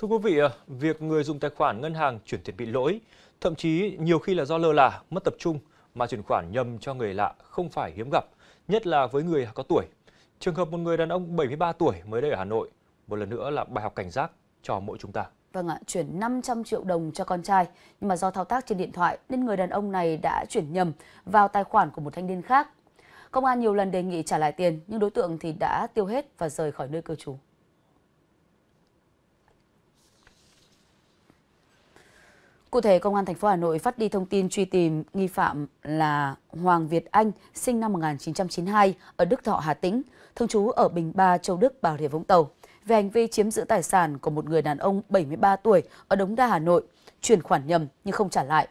Thưa quý vị, việc người dùng tài khoản ngân hàng chuyển tiền bị lỗi, thậm chí nhiều khi là do lơ là, mất tập trung mà chuyển khoản nhầm cho người lạ không phải hiếm gặp, nhất là với người có tuổi. Trường hợp một người đàn ông 73 tuổi mới đây ở Hà Nội, một lần nữa là bài học cảnh giác cho mỗi chúng ta. Vâng ạ, chuyển 500 triệu đồng cho con trai, nhưng mà do thao tác trên điện thoại nên người đàn ông này đã chuyển nhầm vào tài khoản của một thanh niên khác. Công an nhiều lần đề nghị trả lại tiền, nhưng đối tượng thì đã tiêu hết và rời khỏi nơi cư trú. Cụ thể, Công an thành phố Hà Nội phát đi thông tin truy tìm nghi phạm là Hoàng Việt Anh, sinh năm 1992, ở Đức Thọ, Hà Tĩnh, thường trú ở Bình Ba, Châu Đức, Bảo Rịa Vũng Tàu, về hành vi chiếm giữ tài sản của một người đàn ông 73 tuổi ở Đống Đa, Hà Nội, chuyển khoản nhầm nhưng không trả lại.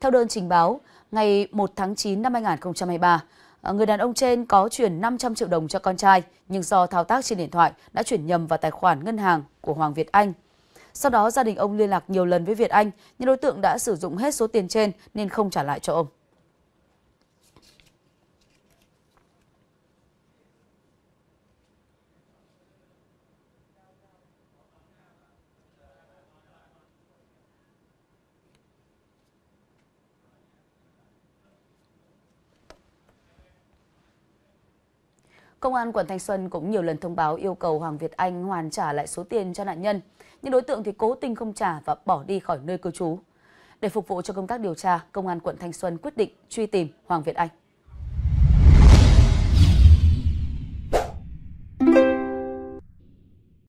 Theo đơn trình báo, ngày 1 tháng 9 năm 2023, người đàn ông trên có chuyển 500 triệu đồng cho con trai, nhưng do thao tác trên điện thoại đã chuyển nhầm vào tài khoản ngân hàng của Hoàng Việt Anh – sau đó gia đình ông liên lạc nhiều lần với Việt Anh, nhưng đối tượng đã sử dụng hết số tiền trên nên không trả lại cho ông. Công an quận Thanh Xuân cũng nhiều lần thông báo yêu cầu Hoàng Việt Anh hoàn trả lại số tiền cho nạn nhân. Nhưng đối tượng thì cố tình không trả và bỏ đi khỏi nơi cư trú. Để phục vụ cho công tác điều tra, Công an quận Thanh Xuân quyết định truy tìm Hoàng Việt Anh.